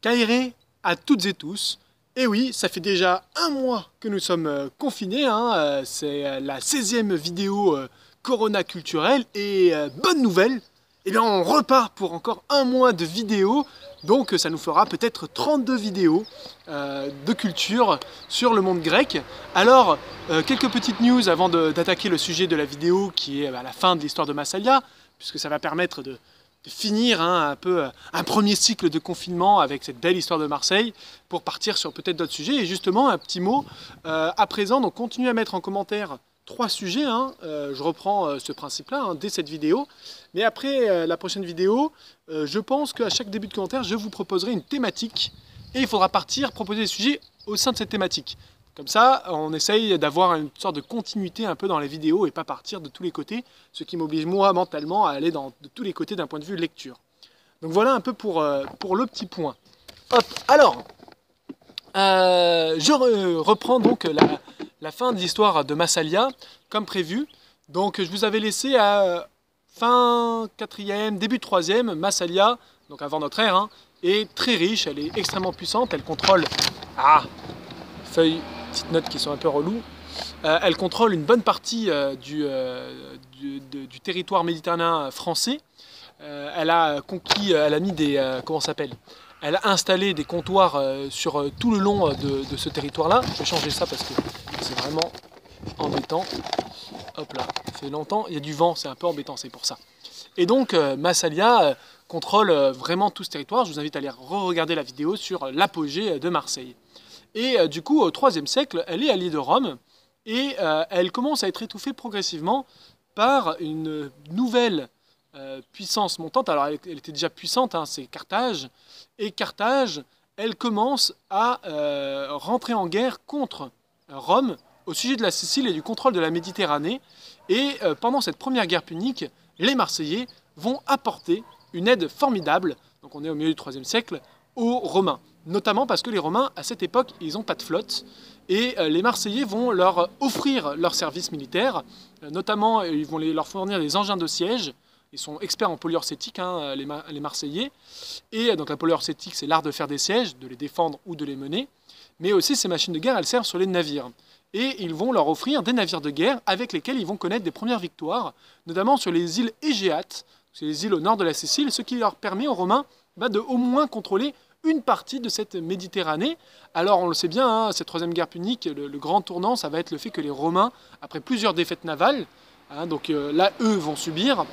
Kairé à toutes et tous. Et oui, ça fait déjà un mois que nous sommes euh, confinés. Hein, euh, c'est euh, la 16e vidéo Corona culturelle. Et bonne nouvelle, et eh bien on repart pour encore un mois de vidéos. Donc ça nous fera peut-être 32 vidéos de culture sur le monde grec. Alors, quelques petites news avant d'attaquer le sujet de la vidéo qui est à bah, la fin de l'histoire de Massalia, puisque ça va permettre de, finir hein, un peu euh, un premier cycle de confinement avec cette belle histoire de Marseille pour partir sur peut-être d'autres sujets. Et justement, un petit mot euh, à présent, donc continuez à mettre en commentaire trois sujets. Hein. Euh, je reprends ce principe-là hein, dès cette vidéo. Mais après la prochaine vidéo, je pense qu'à chaque début de commentaire, je vous proposerai une thématique et il faudra partir proposer des sujets au sein de cette thématique. Comme ça, on essaye d'avoir une sorte de continuité un peu dans les vidéos et pas partir de tous les côtés, ce qui m'oblige moi mentalement à aller dans, de tous les côtés d'un point de vue lecture. Donc voilà un peu pour, euh, pour le petit point. Hop, alors, euh, je reprends donc la, fin de l'histoire de Massalia, comme prévu. Donc je vous avais laissé à euh, fin 4e, début 3e, Massalia, donc avant notre ère, hein, est très riche, elle est extrêmement puissante, elle contrôle... Ah Feuille petites notes qui sont un peu reloues. Euh, elle contrôle une bonne partie euh, du, euh, du, territoire méditerranéen français. elle a conquis, elle a mis des, comment s'appelle Elle a installé des comptoirs sur tout le long de, de ce territoire-là. Je vais changer ça parce que c'est vraiment embêtant. Hop là, ça fait longtemps. Il y a du vent, c'est un peu embêtant, c'est pour ça. Et donc Massalia contrôle vraiment tout ce territoire. Je vous invite à aller re-regarder la vidéo sur l'apogée de Marseille. Et euh, du coup, au IIIe siècle, elle est alliée de Rome et euh, elle commence à être étouffée progressivement par une nouvelle euh, puissance montante. Alors, elle, était déjà puissante, hein, c'est Carthage. Et Carthage, elle commence à rentrer en guerre contre Rome au sujet de la Sicile et du contrôle de la Méditerranée. Et pendant cette première guerre punique, les Marseillais vont apporter une aide formidable, donc on est au milieu du IIIe siècle, aux Romains notamment parce que les Romains, à cette époque, ils n'ont pas de flotte, et euh, les Marseillais vont leur euh, offrir leur service militaire, euh, notamment ils vont leur fournir des engins de siège, ils sont experts en polyorcétique, hein, les, Marseillais, et donc la polyorcétique, c'est l'art de faire des sièges, de les défendre ou de les mener, mais aussi ces machines de guerre, elles servent sur les navires. Et ils vont leur offrir des navires de guerre avec lesquels ils vont connaître des premières victoires, notamment sur les îles Égéates, c'est les îles au nord de la Sicile, ce qui leur permet aux Romains bah, de au moins contrôler une partie de cette Méditerranée. Alors on le sait bien, hein, cette troisième guerre punique, le, grand tournant, ça va être le fait que les Romains, après plusieurs défaites navales, hein, donc euh, là eux vont subir,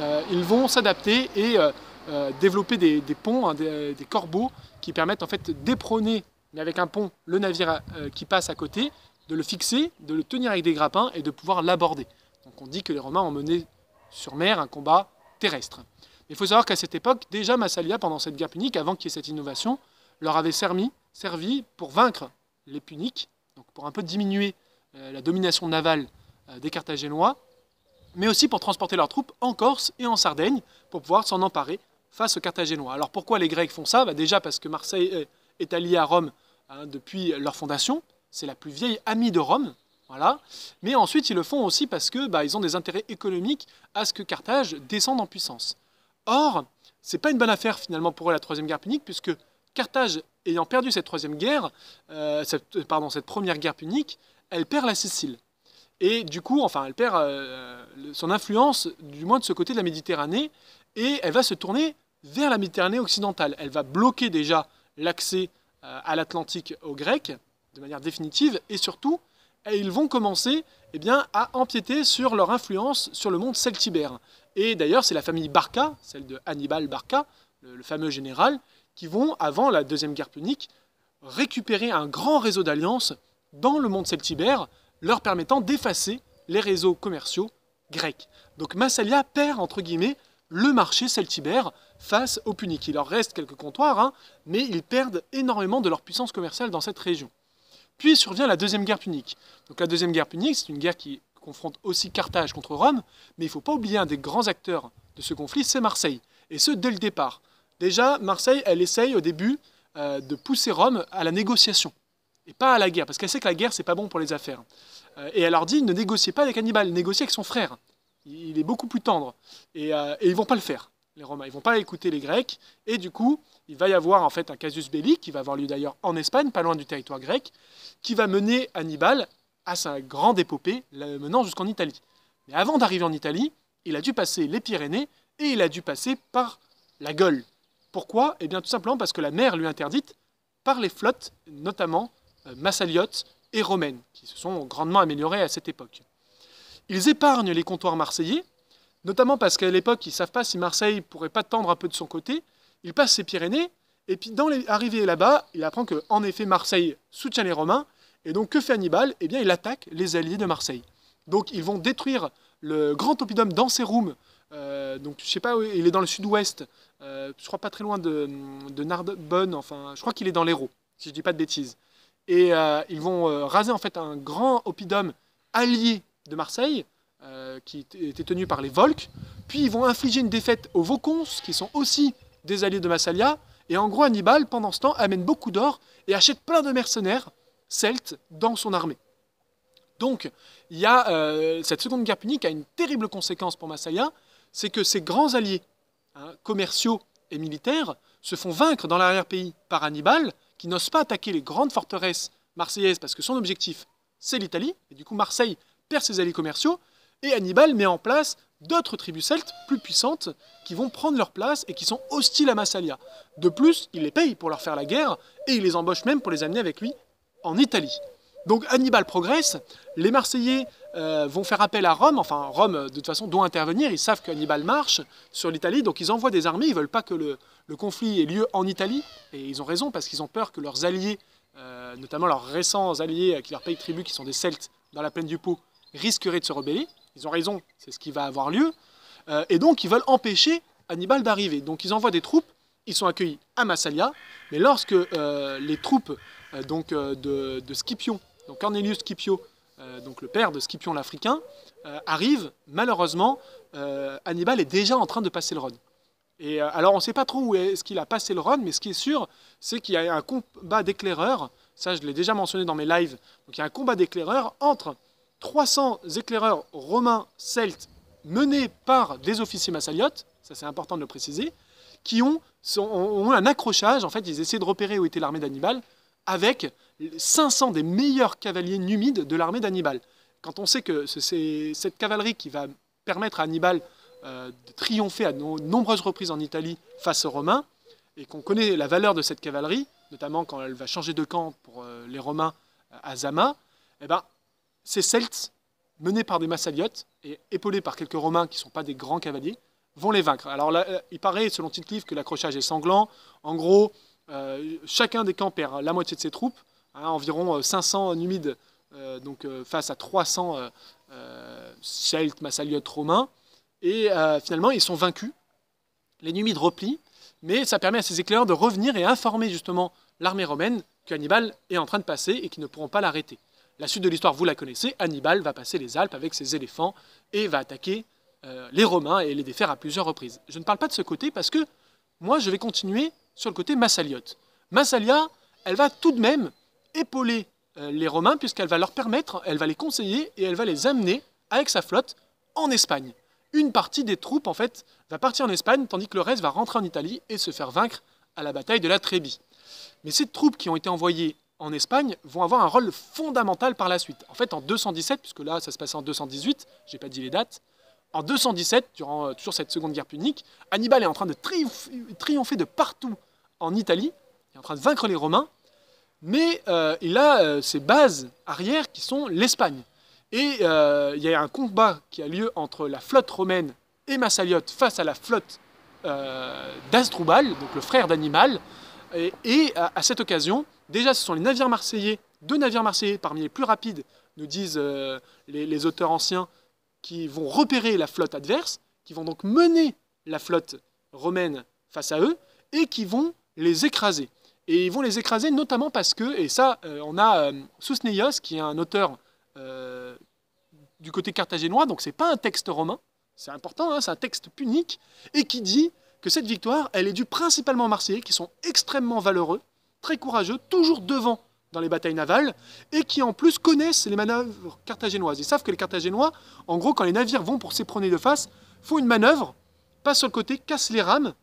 euh, ils vont s'adapter et euh, développer des, ponts, hein, des, corbeaux qui permettent en fait d'éprôner, mais avec un pont, le navire qui passe à côté, de le fixer, de le tenir avec des grappins et de pouvoir l'aborder. Donc on dit que les Romains ont mené sur mer un combat terrestre. Il faut savoir qu'à cette époque, déjà Massalia, pendant cette guerre punique, avant qu'il y ait cette innovation, leur avait servi, pour vaincre les puniques, donc pour un peu diminuer euh, la domination navale euh, des Carthaginois, mais aussi pour transporter leurs troupes en Corse et en Sardaigne pour pouvoir s'en emparer face aux Carthaginois. Alors pourquoi les Grecs font ça bah Déjà parce que Marseille est alliée à Rome hein, depuis leur fondation, c'est la plus vieille amie de Rome, voilà. Mais ensuite, ils le font aussi parce que bah, ont des intérêts économiques à ce que Carthage descende en puissance. Or, ce n'est pas une bonne affaire finalement pour eux la Troisième Guerre punique, puisque Carthage, ayant perdu cette troisième guerre, euh, euh, pardon, cette première guerre punique, elle perd la Sicile. Et du coup, enfin, elle perd euh, son influence, du moins de ce côté de la Méditerranée, et elle va se tourner vers la Méditerranée occidentale. Elle va bloquer déjà l'accès à l'Atlantique aux Grecs, de manière définitive, et surtout, ils vont commencer eh à empiéter sur leur influence sur le monde celtibère. Et d'ailleurs, c'est la famille Barca, celle de Hannibal Barca, le, fameux général, qui vont, avant la Deuxième Guerre punique, récupérer un grand réseau d'alliances dans le monde celtibère, leur permettant d'effacer les réseaux commerciaux grecs. Donc Massalia perd, entre guillemets, le marché celtibère face aux Puniques. Il leur reste quelques comptoirs, hein, mais ils perdent énormément de leur puissance commerciale dans cette région. Puis survient la Deuxième Guerre punique. Donc la Deuxième Guerre punique, c'est une guerre qui confronte aussi Carthage contre Rome, mais il ne faut pas oublier un des grands acteurs de ce conflit, c'est Marseille. Et ce, dès le départ. Déjà, Marseille, elle essaye au début euh, de pousser Rome à la négociation et pas à la guerre, parce qu'elle sait que la guerre, n'est pas bon pour les affaires. Euh, et elle leur dit, ne négociez pas avec Hannibal, négociez avec son frère. Il, est beaucoup plus tendre. Et, euh, et, ils vont pas le faire, les Romains. Ils vont pas écouter les Grecs. Et du coup, il va y avoir en fait un casus belli, qui va avoir lieu d'ailleurs en Espagne, pas loin du territoire grec, qui va mener Hannibal à sa grande épopée, la menant jusqu'en Italie. Mais avant d'arriver en Italie, il a dû passer les Pyrénées et il a dû passer par la Gaule. Pourquoi Eh bien tout simplement parce que la mer lui interdite par les flottes, notamment euh, massaliotes et romaines, qui se sont grandement améliorées à cette époque. Ils épargnent les comptoirs marseillais, notamment parce qu'à l'époque, ils ne savent pas si Marseille pourrait pas tendre un peu de son côté. Ils passent ses Pyrénées, et puis dans les... arrivé là-bas, il apprend que, effet, Marseille soutient les Romains, et donc, que fait Hannibal Eh bien, il attaque les alliés de Marseille. Donc, ils vont détruire le grand oppidum ses Euh, donc, je sais pas, il est dans le sud-ouest. Euh, je crois pas très loin de, Narbonne. Enfin, je crois qu'il est dans l'Hérault, si je dis pas de bêtises. Et euh, ils vont euh, raser en fait un grand oppidum allié de Marseille, euh, qui était tenu par les Volques. Puis, ils vont infliger une défaite aux Vaucons, qui sont aussi des alliés de Massalia. Et en gros, Hannibal, pendant ce temps, amène beaucoup d'or et achète plein de mercenaires celtes dans son armée. Donc, euh, cette seconde guerre punique a une terrible conséquence pour Massalia, c'est que ses grands alliés hein, commerciaux et militaires se font vaincre dans l'arrière-pays par Hannibal, qui n'ose pas attaquer les grandes forteresses marseillaises parce que son objectif, c'est l'Italie, et du coup Marseille perd ses alliés commerciaux, et Hannibal met en place d'autres tribus celtes plus puissantes qui vont prendre leur place et qui sont hostiles à Massalia. De plus, il les paye pour leur faire la guerre et il les embauche même pour les amener avec lui en Italie. Donc Hannibal progresse, les Marseillais euh, vont faire appel à Rome, enfin Rome de toute façon doit intervenir, ils savent qu'Hannibal marche sur l'Italie, donc ils envoient des armées, ils ne veulent pas que le, conflit ait lieu en Italie, et ils ont raison parce qu'ils ont peur que leurs alliés, euh, notamment leurs récents alliés euh, qui leur payent tribut, qui sont des Celtes dans la plaine du Pô, risqueraient de se rebeller, ils ont raison, c'est ce qui va avoir lieu, et donc ils veulent empêcher Hannibal d'arriver, donc ils envoient des troupes, ils sont accueillis à Massalia, mais lorsque les troupes euh, donc, euh, de, Scipion. Donc Cornelius Scipio, euh, donc le père de Scipion l'Africain, arrive, malheureusement, Hannibal est déjà en train de passer le Rhône. Et alors, on ne sait pas trop où est-ce qu'il a passé le Rhône, mais ce qui est sûr, c'est qu'il y a un combat d'éclaireurs. Ça, je l'ai déjà mentionné dans mes lives. Donc, il y a un combat d'éclaireurs entre 300 éclaireurs romains celtes menés par des officiers massaliotes. Ça, c'est important de le préciser. Qui ont, ont, un accrochage. En fait, ils essaient de repérer où était l'armée d'Hannibal avec 500 des meilleurs cavaliers numides de l'armée d'Hannibal. Quand on sait que c'est cette cavalerie qui va permettre à Hannibal euh, de triompher à de nombreuses reprises en Italie face aux Romains, et qu'on connaît la valeur de cette cavalerie, notamment quand elle va changer de camp pour euh, les Romains euh, à Zama, eh ben, ces Celtes, menés par des Massaliotes et épaulés par quelques Romains qui ne sont pas des grands cavaliers, vont les vaincre. Alors il paraît, selon tite que l'accrochage est sanglant. En gros, euh, chacun des camps perd la moitié de ses troupes, hein, environ 500 euh, numides euh, donc, face à 300 celtes, massaliotes, romains. Et finalement, ils sont vaincus. Les numides replient, mais ça permet à ces éclaireurs de revenir et informer justement l'armée romaine Hannibal est en train de passer et qu'ils ne pourront pas l'arrêter. La suite de l'histoire, vous la connaissez, Hannibal va passer les Alpes avec ses éléphants et va attaquer les Romains et les défaire à plusieurs reprises. Je ne parle pas de ce côté parce que moi, je vais continuer sur le côté massaliote. Massalia, elle va tout de même épauler euh, les Romains puisqu'elle va leur permettre, elle va les conseiller et elle va les amener avec sa flotte en Espagne. Une partie des troupes en fait va partir en Espagne tandis que le reste va rentrer en Italie et se faire vaincre à la bataille de la Trébie. Mais ces troupes qui ont été envoyées en Espagne vont avoir un rôle fondamental par la suite. En fait, en 217, puisque là ça se passe en 218, n'ai pas dit les dates, en 217, durant euh, toujours cette seconde guerre punique, Hannibal est en train de triompher de partout en Italie, il est en train de vaincre les Romains, mais euh, il a euh, ses bases arrière qui sont l'Espagne. Et euh, il y a un combat qui a lieu entre la flotte romaine et Massaliote face à la flotte d'Asdrubal, donc le frère d'Animal. Et, à, cette occasion, déjà ce sont les navires marseillais, deux navires marseillais parmi les plus rapides, nous disent les auteurs anciens, qui vont repérer la flotte adverse, qui vont donc mener la flotte romaine face à eux, et qui vont les écraser. Et ils vont les écraser notamment parce que, et ça, euh, on a euh, Sousneios, qui est un auteur euh, du côté carthaginois donc c'est pas un texte romain, c'est important, hein, c'est un texte punique, et qui dit que cette victoire, elle est due principalement aux Marseillais, qui sont extrêmement valeureux, très courageux, toujours devant dans les batailles navales, et qui en plus connaissent les manœuvres carthaginoises Ils savent que les carthaginois en gros, quand les navires vont pour s'éprôner de face, font une manœuvre, passent sur le côté, cassent les rames,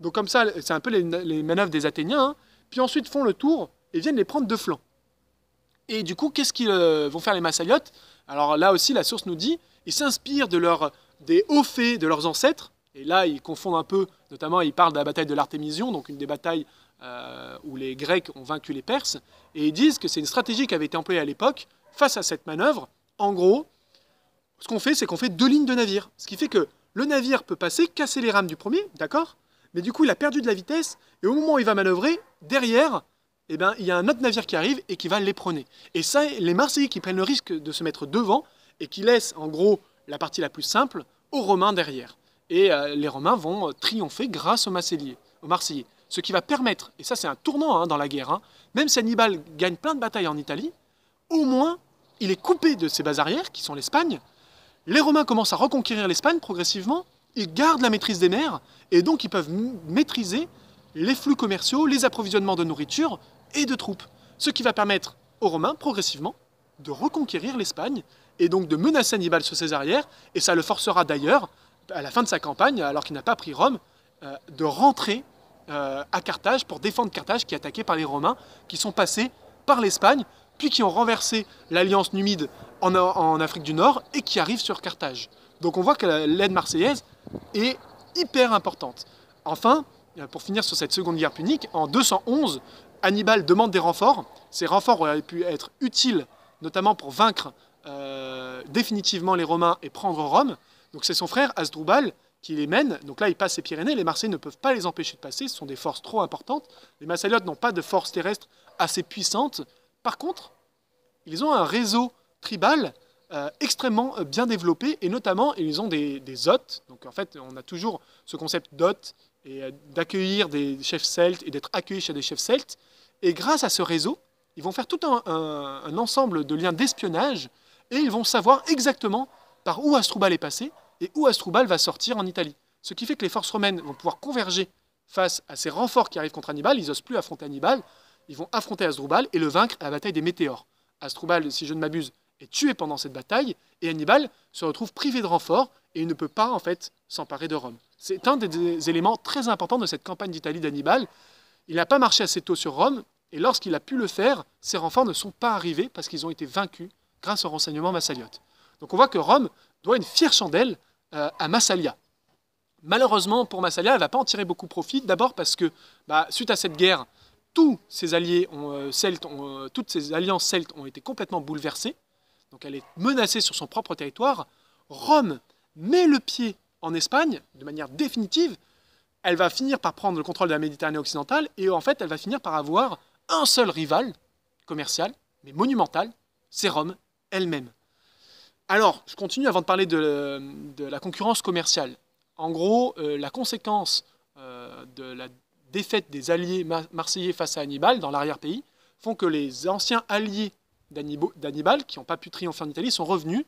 donc comme ça, c'est un peu les, manœuvres des Athéniens. Hein. Puis ensuite font le tour et viennent les prendre de flanc. Et du coup, qu'est-ce qu'ils euh, vont faire les Massaliotes Alors là aussi, la source nous dit, ils s'inspirent de des hauts faits de leurs ancêtres. Et là, ils confondent un peu, notamment, ils parlent de la bataille de l'Artémision, donc une des batailles euh, où les Grecs ont vaincu les Perses. Et ils disent que c'est une stratégie qui avait été employée à l'époque face à cette manœuvre. En gros, ce qu'on fait, c'est qu'on fait deux lignes de navire. Ce qui fait que le navire peut passer, casser les rames du premier, d'accord mais du coup, il a perdu de la vitesse, et au moment où il va manœuvrer, derrière, eh ben, il y a un autre navire qui arrive et qui va l'éproner. Et ça, les Marseillais qui prennent le risque de se mettre devant et qui laissent, en gros, la partie la plus simple aux Romains derrière. Et euh, les Romains vont euh, triompher grâce aux, Marseillais, aux Marseillais. Ce qui va permettre, et ça c'est un tournant hein, dans la guerre, hein, même si Hannibal gagne plein de batailles en Italie, au moins il est coupé de ses bases arrières, qui sont l'Espagne. Les Romains commencent à reconquérir l'Espagne progressivement, ils gardent la maîtrise des mers, et donc ils peuvent maîtriser les flux commerciaux, les approvisionnements de nourriture et de troupes. Ce qui va permettre aux Romains, progressivement, de reconquérir l'Espagne et donc de menacer Hannibal sur ses arrières. Et ça le forcera d'ailleurs, à la fin de sa campagne, alors qu'il n'a pas pris Rome, euh, de rentrer euh, à Carthage pour défendre Carthage qui est attaqué par les Romains qui sont passés par l'Espagne puis qui ont renversé l'alliance numide en, en Afrique du Nord et qui arrivent sur Carthage. Donc on voit que l'aide marseillaise, est hyper importante. Enfin, euh, pour finir sur cette seconde guerre punique, en 211, Hannibal demande des renforts. Ces renforts auraient pu être utiles, notamment pour vaincre euh, définitivement les Romains et prendre Rome. Donc c'est son frère Asdrubal qui les mène. Donc là, ils passent les Pyrénées. Les Marseillais ne peuvent pas les empêcher de passer. Ce sont des forces trop importantes. Les Massaliotes n'ont pas de forces terrestres assez puissantes. Par contre, ils ont un réseau tribal euh, extrêmement euh, bien développés et notamment ils ont des, hôtes. Donc en fait, on a toujours ce concept d'hôtes et euh, d'accueillir des chefs celtes et d'être accueillis chez des chefs celtes. Et grâce à ce réseau, ils vont faire tout un, ensemble de liens d'espionnage et ils vont savoir exactement par où Astrubal est passé et où Astrubal va sortir en Italie. Ce qui fait que les forces romaines vont pouvoir converger face à ces renforts qui arrivent contre Hannibal. Ils n'osent plus affronter Hannibal. Ils vont affronter Astrubal et le vaincre à la bataille des météores. Astrubal si je ne m'abuse, est tué pendant cette bataille, et Hannibal se retrouve privé de renfort et il ne peut pas en fait s'emparer de Rome. C'est un des éléments très importants de cette campagne d'Italie d'Hannibal. Il n'a pas marché assez tôt sur Rome, et lorsqu'il a pu le faire, ses renforts ne sont pas arrivés parce qu'ils ont été vaincus grâce au renseignement massaliote. Donc on voit que Rome doit une fière chandelle euh, à Massalia. Malheureusement pour Massalia, elle ne va pas en tirer beaucoup profit, d'abord parce que bah, suite à cette guerre, tous ses alliés euh, euh, toutes ses alliances celtes ont été complètement bouleversées donc elle est menacée sur son propre territoire, Rome met le pied en Espagne de manière définitive, elle va finir par prendre le contrôle de la Méditerranée occidentale et en fait elle va finir par avoir un seul rival commercial, mais monumental, c'est Rome elle-même. Alors, je continue avant de parler de, la concurrence commerciale. En gros, euh, la conséquence euh, de la défaite des alliés marseillais face à Hannibal dans l'arrière-pays font que les anciens alliés d'Annibale qui n'ont pas pu triompher en Italie sont revenus.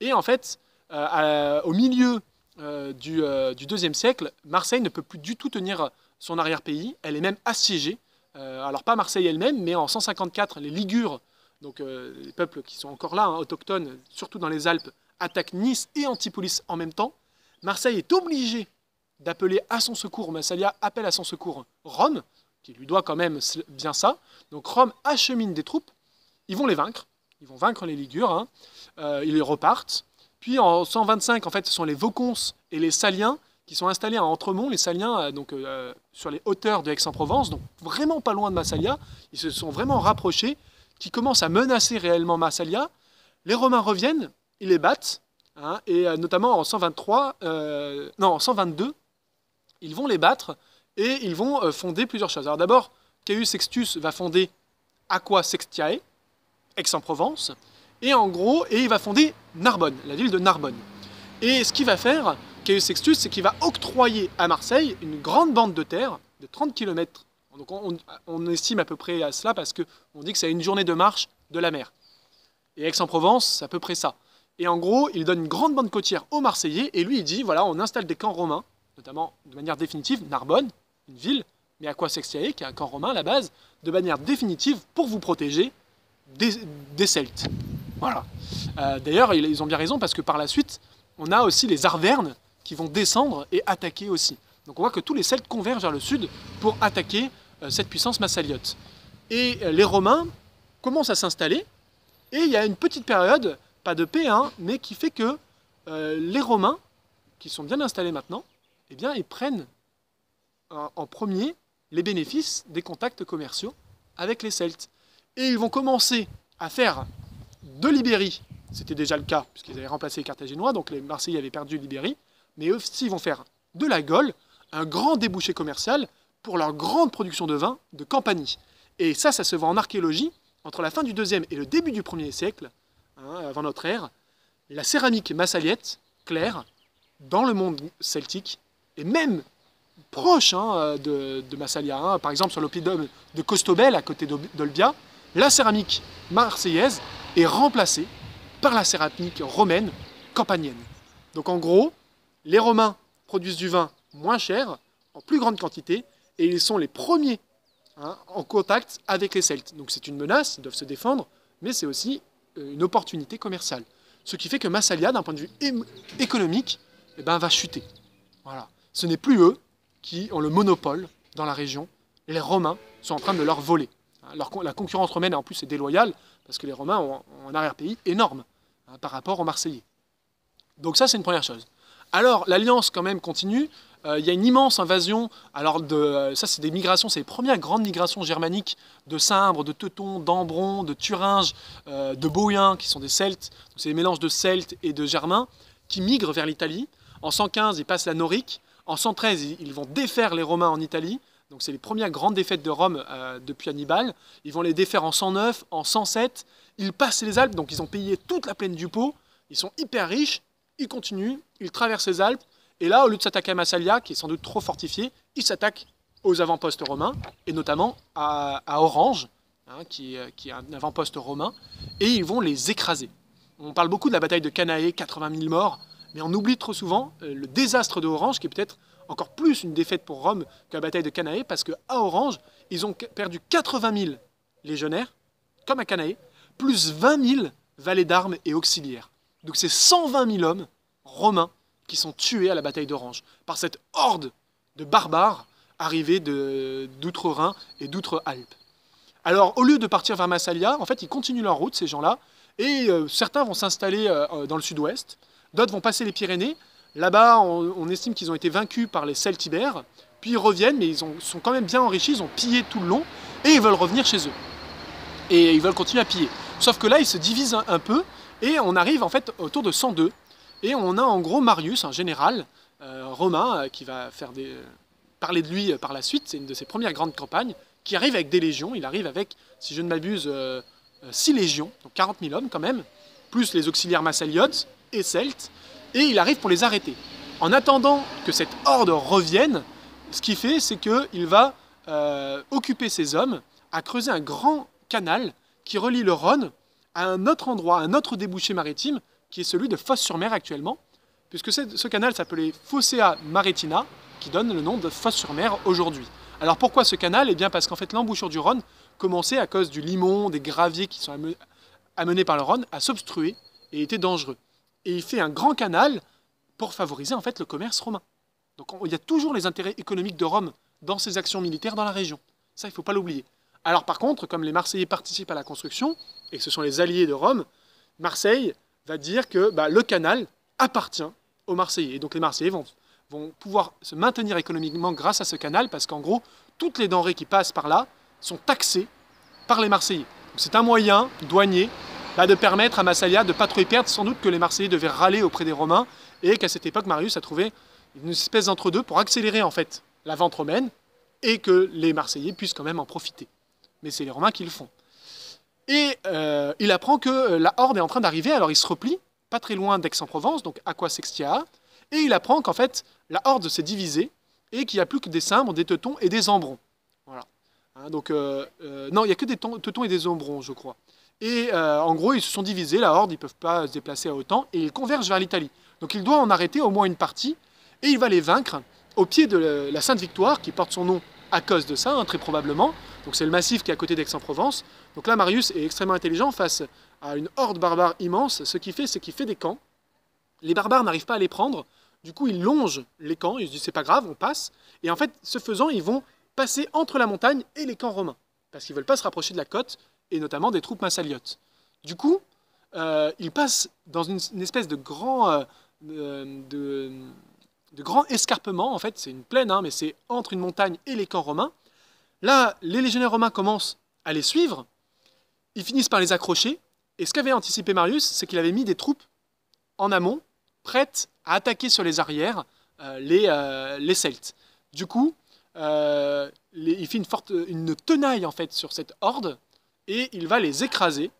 Et en fait, euh, au milieu euh, euh, du, deuxième siècle, Marseille ne peut plus du tout tenir son arrière-pays. Elle est même assiégée. alors pas Marseille elle-même, mais en 154, les Ligures, donc les peuples qui sont encore là, hein, autochtones, surtout dans les Alpes, attaquent Nice et Antipolis en même temps. Marseille est obligée d'appeler à son secours, Massalia appelle à son secours Rome, qui lui doit quand même bien ça. Donc Rome achemine des troupes ils vont les vaincre, ils vont vaincre les Ligures, hein. euh, ils les repartent. Puis en 125, en fait, ce sont les Vaucons et les Saliens qui sont installés à Entremont, les Saliens, euh, donc euh, sur les hauteurs de Aix-en-Provence, donc vraiment pas loin de Massalia. Ils se sont vraiment rapprochés, qui commencent à menacer réellement Massalia. Les Romains reviennent, ils les battent, hein, et notamment en 123, non, en 122, ils vont les battre et ils vont fonder plusieurs choses. Alors d'abord, Caius Sextus va fonder Aqua Sextiae, Aix-en-Provence, et en gros, et il va fonder Narbonne, la ville de Narbonne. Et ce qu'il va faire, Caius Sextus, c'est qu'il va octroyer à Marseille une grande bande de terre de 30 km. Donc on, estime à peu près à cela parce qu'on dit que c'est une journée de marche de la mer. Et Aix-en-Provence, c'est à peu près ça. Et en gros, il donne une grande bande côtière aux Marseillais et lui, il dit voilà, on installe des camps romains, notamment de manière définitive, Narbonne, une ville, mais à quoi Sextiae, qui est un camp romain à la base, de manière définitive pour vous protéger des, Celtes. Voilà. Euh, d'ailleurs, ils ont bien raison parce que par la suite, on a aussi les Arvernes qui vont descendre et attaquer aussi. Donc on voit que tous les Celtes convergent vers le sud pour attaquer euh, cette puissance massaliote. Et euh, les Romains commencent à s'installer, et il y a une petite période, pas de paix, hein, mais qui fait que les Romains, qui sont bien installés maintenant, eh bien, ils prennent en premier les bénéfices des contacts commerciaux avec les Celtes et ils vont commencer à faire de Libérie, c'était déjà le cas, puisqu'ils avaient remplacé les Carthaginois, donc les Marseillais avaient perdu Libérie, mais eux aussi vont faire de la Gaule un grand débouché commercial pour leur grande production de vin de Campanie. Et ça, ça se voit en archéologie, entre la fin du 2e et le début du 1er siècle, hein, avant notre ère, la céramique massaliette, claire, dans le monde celtique, et même proche hein, de, Massalia. Hein, par exemple, sur l'Opidum de Costobel, à côté d'Olbia, la céramique marseillaise est remplacée par la céramique romaine campanienne. Donc en gros, les Romains produisent du vin moins cher, en plus grande quantité, et ils sont les premiers hein, en contact avec les Celtes. Donc c'est une menace, ils doivent se défendre, mais c'est aussi euh, une opportunité commerciale. Ce qui fait que Massalia, d'un point de vue économique, eh ben, va chuter. Voilà. Ce n'est plus eux qui ont le monopole dans la région. Les Romains sont en train de leur voler. Alors la concurrence romaine, en plus, est déloyale, parce que les Romains ont, un arrière-pays énorme hein, par rapport aux Marseillais. Donc ça, c'est une première chose. Alors, l'alliance, quand même, continue. Euh, il y a une immense invasion, alors euh, ça c'est des migrations, c'est les premières grandes migrations germaniques de Cimbre, de Teuton, d'Ambron, de Thuringe, euh, de Bohéens, qui sont des Celtes, c'est des mélanges de Celtes et de Germains, qui migrent vers l'Italie. En 115, ils passent la Norique. En 113, ils vont défaire les Romains en Italie. Donc c'est les premières grandes défaites de Rome euh, depuis Hannibal. Ils vont les défaire en 109, en 107. Ils passent les Alpes, donc ils ont payé toute la plaine du Pô. Ils sont hyper riches. Ils continuent, ils traversent les Alpes. Et là, au lieu de s'attaquer à Massalia, qui est sans doute trop fortifiée, ils s'attaquent aux avant-postes romains, et notamment à, Orange, hein, euh, qui, est un avant-poste romain, et ils vont les écraser. On parle beaucoup de la bataille de Canae, 80 000 morts, mais on oublie trop souvent euh, le désastre de Orange, qui est peut-être encore plus une défaite pour Rome que la bataille de Canaé, parce qu'à Orange, ils ont perdu 80 000 légionnaires, comme à Canaé, plus 20 000 valets d'armes et auxiliaires. Donc c'est 120 000 hommes romains qui sont tués à la bataille d'Orange par cette horde de barbares arrivés d'outre-Rhin et d'outre-Alpes. Alors au lieu de partir vers Massalia, en fait ils continuent leur route, ces gens-là, et euh, certains vont s'installer euh, euh, dans le sud-ouest, d'autres vont passer les Pyrénées, Là-bas, on, estime qu'ils ont été vaincus par les Celtibères, puis ils reviennent, mais ils sont quand même bien enrichis, ils ont pillé tout le long, et ils veulent revenir chez eux. Et ils veulent continuer à piller. Sauf que là, ils se divisent un, peu, et on arrive en fait autour de 102. Et on a en gros Marius, un général euh, romain, euh, qui va faire parler de lui euh, par la suite, c'est une de ses premières grandes campagnes, qui arrive avec des légions, il arrive avec, si je ne m'abuse, 6 légions, donc 40 000 hommes quand même, plus les auxiliaires massaliotes et celtes, et il arrive pour les arrêter. En attendant que cette horde revienne, ce qu'il fait, c'est qu'il va euh, occuper ses hommes à creuser un grand canal qui relie le Rhône à un autre endroit, à un autre débouché maritime, qui est celui de Fosse-sur-Mer actuellement, puisque ce canal s'appelait Fossea Maritina, qui donne le nom de Fosse-sur-Mer aujourd'hui. Alors pourquoi ce canal Eh bien parce qu'en fait l'embouchure du Rhône commençait à cause du limon, des graviers qui sont amenés par le Rhône à s'obstruer et était dangereux et il fait un grand canal pour favoriser en fait le commerce romain. Donc il y a toujours les intérêts économiques de Rome dans ses actions militaires dans la région. Ça, il ne faut pas l'oublier. Alors par contre, comme les Marseillais participent à la construction, et que ce sont les alliés de Rome, Marseille va dire que bah, le canal appartient aux Marseillais. Et donc les Marseillais vont, vont pouvoir se maintenir économiquement grâce à ce canal, parce qu'en gros, toutes les denrées qui passent par là sont taxées par les Marseillais. C'est un moyen douanier de permettre à Massalia de ne pas trop y perdre. Sans doute que les Marseillais devaient râler auprès des Romains et qu'à cette époque, Marius a trouvé une espèce d'entre-deux pour accélérer en fait la vente romaine et que les Marseillais puissent quand même en profiter. Mais c'est les Romains qui le font. Et euh, il apprend que euh, la horde est en train d'arriver, alors il se replie, pas très loin d'Aix-en-Provence, donc Aqua Sextia, et il apprend qu'en fait, la horde s'est divisée et qu'il n'y a plus que des cimbres, des teutons et des ambrons. Voilà. Hein, donc, euh, non, il n'y a que des teutons et des Ombrons je crois. Et euh, en gros, ils se sont divisés, la horde, ils ne peuvent pas se déplacer à autant, et ils convergent vers l'Italie. Donc il doit en arrêter au moins une partie, et il va les vaincre au pied de la Sainte Victoire, qui porte son nom à cause de ça, hein, très probablement. Donc c'est le massif qui est à côté d'Aix-en-Provence. Donc là, Marius est extrêmement intelligent face à une horde barbare immense. Ce qu'il fait, c'est qu'il fait des camps. Les barbares n'arrivent pas à les prendre. Du coup, ils longent les camps. Ils se disent, c'est pas grave, on passe. Et en fait, ce faisant, ils vont passer entre la montagne et les camps romains. Parce qu'ils ne veulent pas se rapprocher de la côte et notamment des troupes massaliotes. Du coup, euh, ils passent dans une, espèce de grand, euh, de, grand escarpement, en fait, c'est une plaine, hein, mais c'est entre une montagne et les camps romains. Là, les légionnaires romains commencent à les suivre, ils finissent par les accrocher, et ce qu'avait anticipé Marius, c'est qu'il avait mis des troupes en amont, prêtes à attaquer sur les arrières euh, les, euh, les Celtes. Du coup, il fait une, forte, une tenaille en fait sur cette horde, et il va les écraser.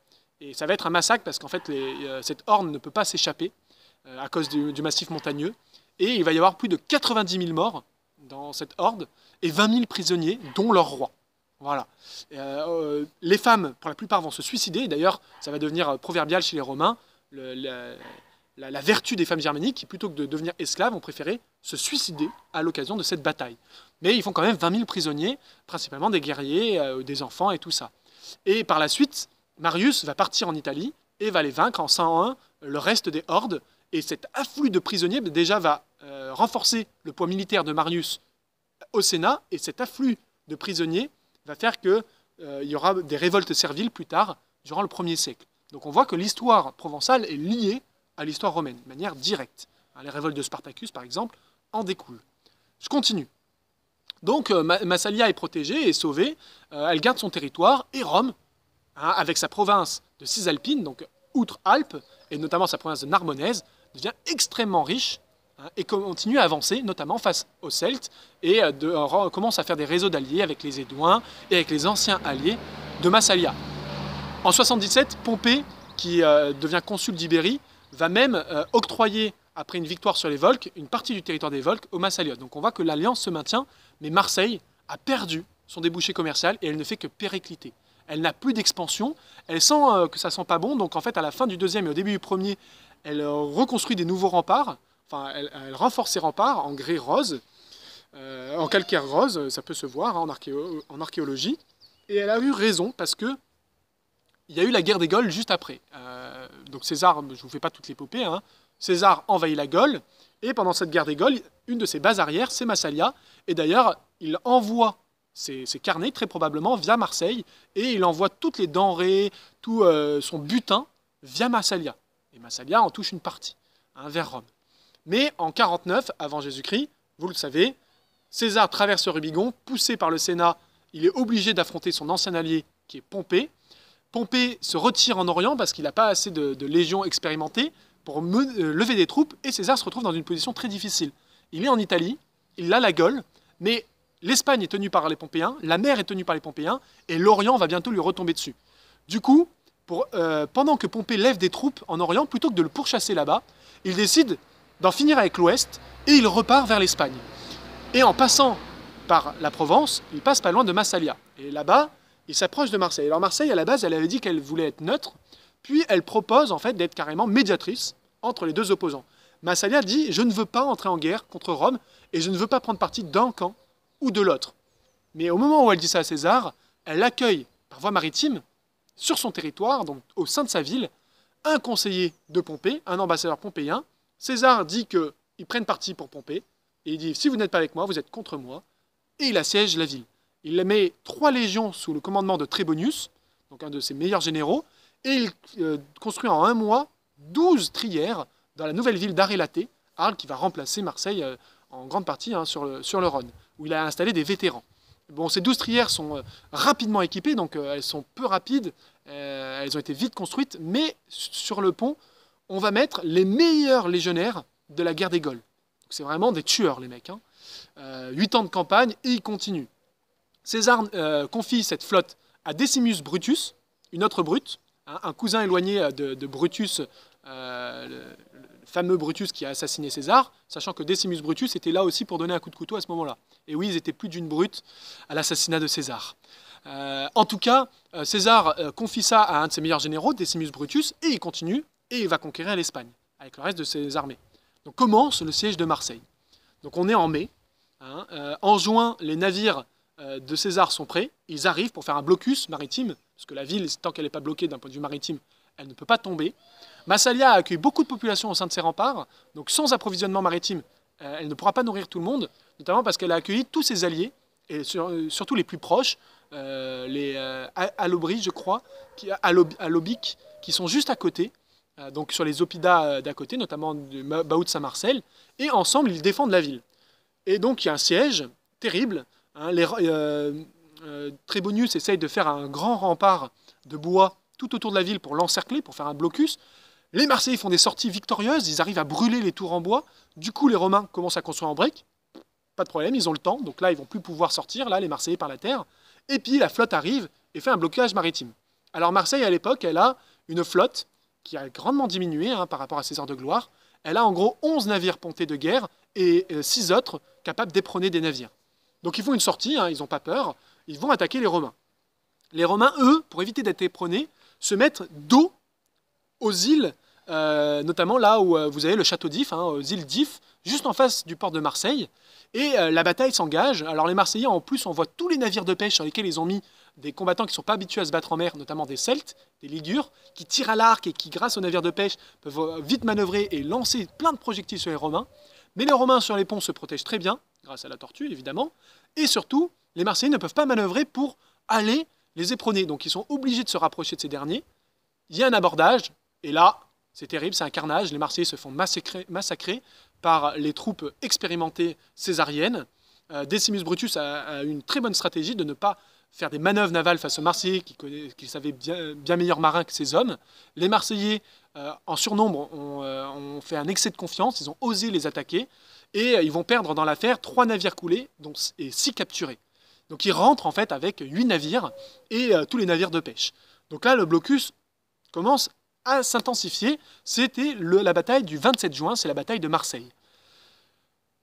Et ça va être un massacre parce qu'en fait, euh, cette horde ne peut pas s'échapper euh, à cause du, massif montagneux. Et il va y avoir plus de 90 000 morts dans cette horde et 20 000 prisonniers, dont leur roi. Voilà. Euh, les femmes, pour la plupart, vont se suicider. D'ailleurs, ça va devenir proverbial chez les Romains. la, vertu des femmes germaniques, qui plutôt que de devenir esclaves, ont préféré se suicider à l'occasion de cette bataille. Mais ils font quand même 20 000 prisonniers, principalement des guerriers, des enfants et tout ça. Et par la suite, Marius va partir en Italie et va les vaincre en 101 le reste des hordes. Et cet afflux de prisonniers ben, déjà va euh, renforcer le poids militaire de Marius euh, au Sénat. Et cet afflux de prisonniers va faire qu'il euh, y aura des révoltes serviles plus tard, durant le 1er siècle. Donc on voit que l'histoire provençale est liée à l'histoire romaine, de manière directe. Hein, les révoltes de Spartacus, par exemple, en découlent. Je continue. Donc euh, Massalia est protégée et sauvée, euh, elle garde son territoire, et Rome, hein, avec sa province de Cisalpine, donc outre-Alpes, et notamment sa province de Narbonnaise, devient extrêmement riche hein, et continue à avancer, notamment face aux Celtes, et euh, commence à faire des réseaux d'alliés avec les Édouins et avec les anciens alliés de Massalia. En 77, Pompée, qui devient consul d'Ibérie, va même octroyer après une victoire sur les Volques, une partie du territoire des Volques au Massaliot. Donc on voit que l'alliance se maintient, mais Marseille a perdu son débouché commercial et elle ne fait que péricliter. Elle n'a plus d'expansion, elle sent euh, que ça sent pas bon, donc en fait à la fin du deuxième et au début du premier, elle euh, reconstruit des nouveaux remparts, enfin elle, renforce ses remparts en grès rose, euh, en calcaire rose, ça peut se voir hein, en, archéologie, et elle a eu raison parce que il y a eu la guerre des Gaules juste après. donc César, je ne vous fais pas toute l'épopée, hein, César envahit la Gaule, et pendant cette guerre des Gaules, une de ses bases arrières, c'est Massalia, et d'ailleurs, il envoie ses, carnets, très probablement, via Marseille, et il envoie toutes les denrées, tout euh, son butin, via Massalia. Et Massalia en touche une partie, vers Rome. Mais en 49 avant Jésus-Christ, vous le savez, César traverse le Rubicon, poussé par le Sénat, il est obligé d'affronter son ancien allié, qui est Pompée. Pompée se retire en Orient parce qu'il n'a pas assez de légions expérimentées, pour euh, lever des troupes et César se retrouve dans une position très difficile. Il est en Italie, il a la gueule, mais l'Espagne est tenue par les Pompéens, la mer est tenue par les Pompéens, et l'Orient va bientôt lui retomber dessus. Du coup, euh, pendant que Pompée lève des troupes en Orient, plutôt que de le pourchasser là-bas, il décide d'en finir avec l'Ouest et il repart vers l'Espagne. Et en passant par la Provence, il passe pas loin de Massalia. Et là-bas, il s'approche de Marseille. Alors Marseille, à la base, elle avait dit qu'elle voulait être neutre, puis elle propose en fait d'être carrément médiatrice entre les deux opposants. Massalia dit Je ne veux pas entrer en guerre contre Rome et je ne veux pas prendre parti d'un camp ou de l'autre. Mais au moment où elle dit ça à César, elle accueille par voie maritime, sur son territoire, donc au sein de sa ville, un conseiller de Pompée, un ambassadeur pompéien. César dit qu'il prennent parti pour Pompée et il dit Si vous n'êtes pas avec moi, vous êtes contre moi. Et il assiège la ville. Il met trois légions sous le commandement de Trébonius, donc un de ses meilleurs généraux, et il euh, construit en un mois 12 trières dans la nouvelle ville d'Arélaté, Arles qui va remplacer Marseille euh, en grande partie hein, sur, le, Rhône, où il a installé des vétérans. Bon, ces 12 trières sont euh, rapidement équipées, donc elles sont peu rapides, elles ont été vite construites, mais sur le pont, on va mettre les meilleurs légionnaires de la guerre des Gaules. C'est vraiment des tueurs, les mecs. Hein. 8 ans de campagne et ils continuent. César confie cette flotte à Decimus Brutus, une autre brute, un, cousin éloigné euh, de, Brutus, euh, le, fameux Brutus qui a assassiné César, sachant que Decimus Brutus était là aussi pour donner un coup de couteau à ce moment-là. Et oui, ils étaient plus d'une brute à l'assassinat de César. Euh, en tout cas, César confie ça à un de ses meilleurs généraux, Decimus Brutus, et il continue, et il va conquérir l'Espagne, avec le reste de ses armées. Donc commence le siège de Marseille. Donc on est en mai. Hein, en juin, les navires de César sont prêts. Ils arrivent pour faire un blocus maritime parce que la ville, tant qu'elle n'est pas bloquée d'un point de vue maritime, elle ne peut pas tomber. Massalia a accueilli beaucoup de populations au sein de ses remparts, donc sans approvisionnement maritime, euh, elle ne pourra pas nourrir tout le monde, notamment parce qu'elle a accueilli tous ses alliés, et euh, surtout les plus proches, euh, les euh, je crois, qui, qui sont juste à côté, donc sur les Opidas d'à côté, notamment du de Saint-Marcel, et ensemble, ils défendent la ville. Et donc, il y a un siège terrible. Hein, les, euh, Trébonius essaye de faire un grand rempart de bois tout autour de la ville pour l'encercler, pour faire un blocus. Les Marseillais font des sorties victorieuses, ils arrivent à brûler les tours en bois. Du coup, les Romains commencent à construire en briques. Pas de problème, ils ont le temps. Donc là, ils vont plus pouvoir sortir, là, les Marseillais par la terre. Et puis, la flotte arrive et fait un blocage maritime. Alors, Marseille, à l'époque, elle a une flotte qui a grandement diminué hein, par rapport à ses heures de gloire. Elle a en gros 11 navires pontés de guerre et euh, six autres capables d'éperonner des navires. Donc ils font une sortie, hein, ils n'ont pas peur ils vont attaquer les Romains. Les Romains, eux, pour éviter d'être épronés se mettent dos aux îles, euh, notamment là où euh, vous avez le château d'If, hein, aux îles d'If, juste en face du port de Marseille. Et euh, la bataille s'engage. Alors les Marseillais, en plus, envoient tous les navires de pêche sur lesquels ils ont mis des combattants qui ne sont pas habitués à se battre en mer, notamment des Celtes, des Ligures, qui tirent à l'arc et qui, grâce aux navires de pêche, peuvent vite manœuvrer et lancer plein de projectiles sur les Romains. Mais les Romains sur les ponts se protègent très bien, grâce à la tortue évidemment, et surtout, les Marseillais ne peuvent pas manœuvrer pour aller les éperonner. Donc ils sont obligés de se rapprocher de ces derniers. Il y a un abordage, et là, c'est terrible, c'est un carnage. Les Marseillais se font massacrer, par les troupes expérimentées césariennes. Euh, Decimus Brutus a, une très bonne stratégie de ne pas faire des manœuvres navales face aux Marseillais, qui, qui savaient bien, bien meilleurs marins que ces hommes. Les Marseillais, euh, en surnombre, euh, ont, fait un excès de confiance, ils ont osé les attaquer, et ils vont perdre dans l'affaire trois navires coulés et six capturés. Donc ils rentrent en fait avec huit navires et euh, tous les navires de pêche. Donc là, le blocus commence à s'intensifier. C'était la bataille du 27 juin, c'est la bataille de Marseille.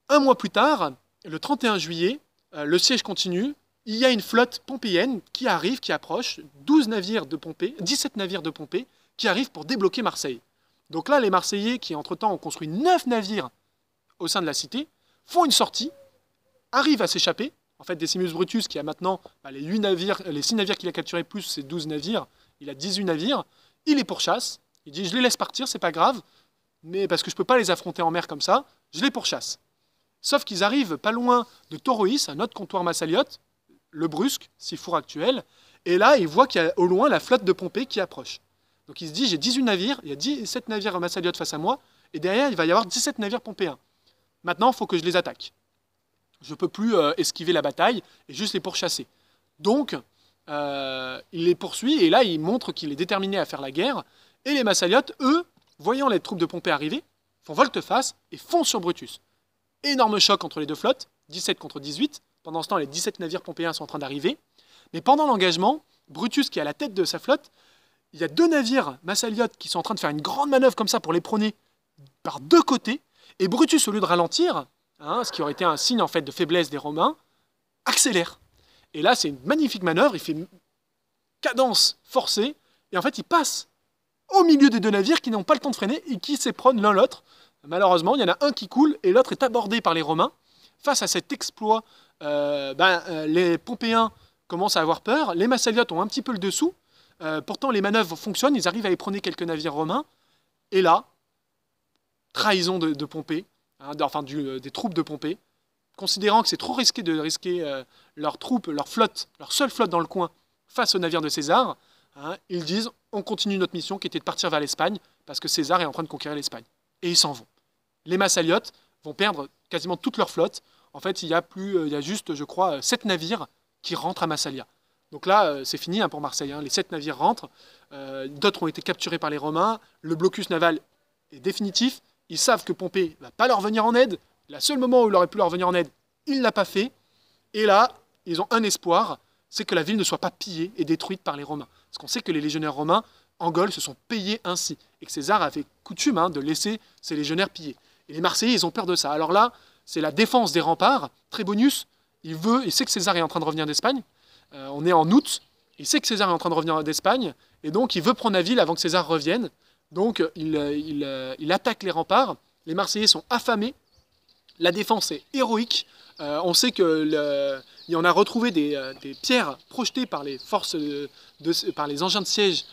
Un mois plus tard, le 31 juillet, euh, le siège continue. Il y a une flotte pompéienne qui arrive, qui approche, 12 navires de Pompée, 17 navires de Pompée, qui arrivent pour débloquer Marseille. Donc là, les Marseillais, qui entre-temps ont construit 9 navires au sein de la cité, font une sortie, arrivent à s'échapper, en fait, Decimus Brutus, qui a maintenant bah, les, navires, les 6 navires qu'il a capturés, plus ses 12 navires, il a 18 navires, il les pourchasse, il dit je les laisse partir, c'est pas grave, mais parce que je ne peux pas les affronter en mer comme ça, je les pourchasse. Sauf qu'ils arrivent pas loin de Toroïs, un autre comptoir massaliote, le Brusque, si four actuel, et là, il voit qu'il y a au loin la flotte de Pompée qui approche. Donc il se dit, j'ai 18 navires, il y a 17 navires massaliotes face à moi, et derrière, il va y avoir 17 navires pompéens. Maintenant, il faut que je les attaque. Je ne peux plus euh, esquiver la bataille et juste les pourchasser. Donc, euh, il les poursuit et là, il montre qu'il est déterminé à faire la guerre. Et les Massaliotes, eux, voyant les troupes de Pompée arriver, font volte-face et foncent sur Brutus. Énorme choc entre les deux flottes, 17 contre 18. Pendant ce temps, les 17 navires pompéens sont en train d'arriver. Mais pendant l'engagement, Brutus, qui est à la tête de sa flotte, il y a deux navires massaliotes qui sont en train de faire une grande manœuvre comme ça pour les prôner par deux côtés. Et Brutus, au lieu de ralentir, Hein, ce qui aurait été un signe en fait de faiblesse des Romains, accélère. Et là, c'est une magnifique manœuvre, il fait cadence forcée, et en fait, il passe au milieu des deux navires qui n'ont pas le temps de freiner et qui s'éprônent l'un l'autre. Malheureusement, il y en a un qui coule et l'autre est abordé par les Romains. Face à cet exploit, euh, ben, euh, les Pompéens commencent à avoir peur, les Massaliotes ont un petit peu le dessous, euh, pourtant les manœuvres fonctionnent, ils arrivent à éprôner quelques navires romains, et là, trahison de Pompée, Hein, enfin euh, des troupes de Pompée, considérant que c'est trop risqué de risquer euh, leurs troupes, leur flotte, leur seule flotte dans le coin, face au navire de César, hein, ils disent on continue notre mission qui était de partir vers l'Espagne, parce que César est en train de conquérir l'Espagne. Et ils s'en vont. Les Massaliotes vont perdre quasiment toute leur flotte. En fait, il y a, plus, euh, il y a juste, je crois, sept navires qui rentrent à Massalia. Donc là, c'est fini hein, pour Marseille. Les sept navires rentrent. D'autres ont été capturés par les Romains. Le blocus naval est définitif. Ils savent que Pompée ne va pas leur venir en aide. Le seul moment où il aurait pu leur venir en aide, il ne l'a pas fait. Et là, ils ont un espoir, c'est que la ville ne soit pas pillée et détruite par les Romains. Parce qu'on sait que les légionnaires romains en Gaule se sont payés ainsi, et que César avait coutume hein, de laisser ses légionnaires piller. Et les Marseillais, ils ont peur de ça. Alors là, c'est la défense des remparts. Très bonus. il veut, il sait que César est en train de revenir d'Espagne. Euh, on est en août, il sait que César est en train de revenir d'Espagne, et donc il veut prendre la ville avant que César revienne. Donc euh, euh, il, attaque les remparts, les Marseillais sont affamés, la défense est héroïque, euh, on sait que y en a retrouvé des, pierres projetées par les, forces par les engins de siège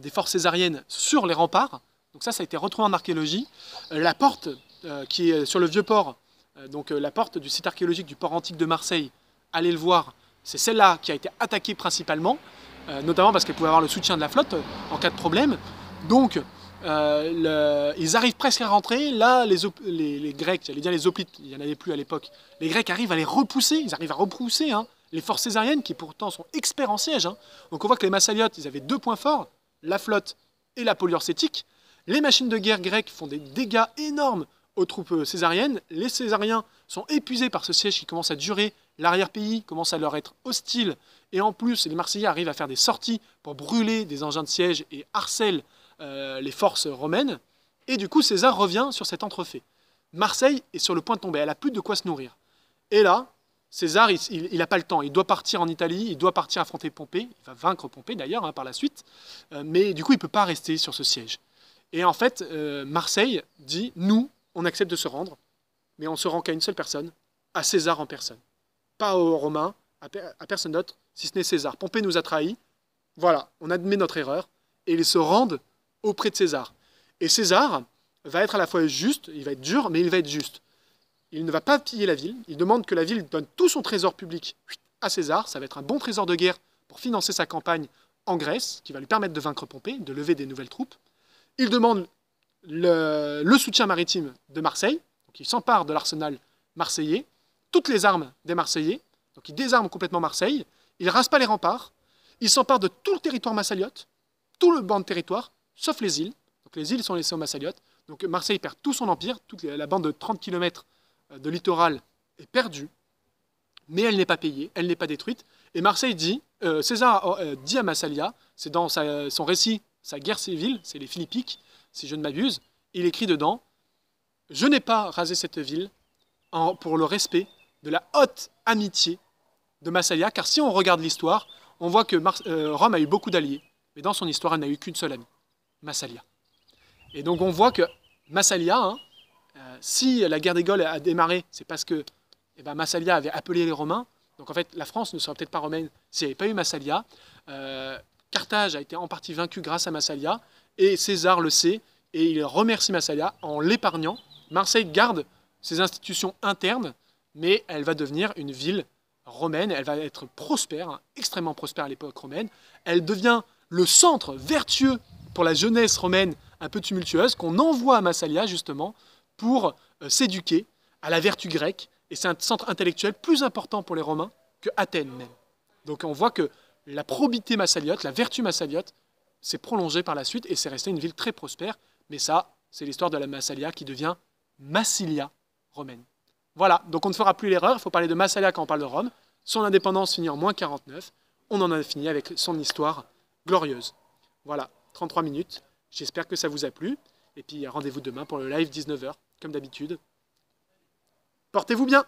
des forces césariennes sur les remparts, donc ça ça a été retrouvé en archéologie. la porte qui est sur le vieux port, donc la porte du site archéologique du port antique de Marseille, allez le voir, c'est celle-là qui a été attaquée principalement, notamment parce qu'elle pouvait avoir le soutien de la flotte en cas de problème. Donc, euh, ils arrivent presque à rentrer. Là, les, Grecs, j'allais dire les Hoplites, il n'y en avait plus à l'époque, les Grecs arrivent à les repousser, ils arrivent à repousser hein, les forces césariennes qui pourtant sont experts en siège. Hein. Donc on voit que les Massaliotes, ils avaient deux points forts, la flotte et la poliorcétique. Les machines de guerre grecques font des dégâts énormes aux troupes euh, césariennes. Les Césariens sont épuisés par ce siège qui commence à durer. L'arrière-pays commence à leur être hostile. Et en plus, les Marseillais arrivent à faire des sorties pour brûler des engins de siège et harcèlent euh, les forces romaines. Et du coup, César revient sur cet entrefait. Marseille est sur le point de tomber, elle a plus de quoi se nourrir. Et là, César, il n'a pas le temps. Il doit partir en Italie, il doit partir affronter Pompée. Il va vaincre Pompée d'ailleurs hein, par la suite. Euh, mais du coup, il ne peut pas rester sur ce siège. Et en fait, euh, Marseille dit nous, on accepte de se rendre, mais on se rend qu'à une seule personne, à César en personne. Pas aux Romains, à personne d'autre, si ce n'est César. Pompée nous a trahis. Voilà, on admet notre erreur. Et ils se rendent auprès de César. Et César va être à la fois juste, il va être dur, mais il va être juste. Il ne va pas piller la ville, il demande que la ville donne tout son trésor public à César, ça va être un bon trésor de guerre pour financer sa campagne en Grèce, qui va lui permettre de vaincre Pompée, de lever des nouvelles troupes. Il demande le, soutien maritime de Marseille, donc il s'empare de l'arsenal marseillais, toutes les armes des Marseillais, donc il désarme complètement Marseille, il rase pas les remparts, il s'empare de tout le territoire massaliote, tout le banc de territoire, sauf les îles. Donc les îles sont laissées aux Massaliotes. Donc Marseille perd tout son empire, toute la bande de 30 km euh, de littoral est perdue, mais elle n'est pas payée, elle n'est pas détruite. Et Marseille dit, euh, César oh, euh, dit à Massalia, c'est dans son récit, sa guerre civile, c'est les Philippiques, si je ne m'abuse, il écrit dedans, je n'ai pas rasé cette ville pour le respect de la haute amitié de Massalia, car si on regarde l'histoire, on voit que Rome a eu beaucoup d'alliés, mais dans son histoire, elle n'a eu qu'une seule amie. Massalia. Et donc on voit que Massalia, hein, euh, si la guerre des Gaules a démarré, c'est parce que eh ben, Massalia avait appelé les Romains. Donc en fait, la France ne serait peut-être pas romaine s'il n'y avait pas eu Massalia. Euh, Carthage a été en partie vaincue grâce à Massalia, et César le sait, et il remercie Massalia en l'épargnant. Marseille garde ses institutions internes, mais elle va devenir une ville romaine, elle va être prospère, hein, extrêmement prospère à l'époque romaine. Elle devient le centre vertueux pour la jeunesse romaine un peu tumultueuse, qu'on envoie à Massalia justement pour euh, s'éduquer à la vertu grecque. Et c'est un centre intellectuel plus important pour les Romains que Athènes même. Donc on voit que la probité massaliote, la vertu massaliote, s'est prolongée par la suite et c'est resté une ville très prospère. Mais ça, c'est l'histoire de la Massalia qui devient Massilia romaine. Voilà, donc on ne fera plus l'erreur, il faut parler de Massalia quand on parle de Rome. Son indépendance finit en moins 49, on en a fini avec son histoire glorieuse. Voilà, 33 minutes. J'espère que ça vous a plu. Et puis rendez-vous demain pour le live 19h, comme d'habitude. Portez-vous bien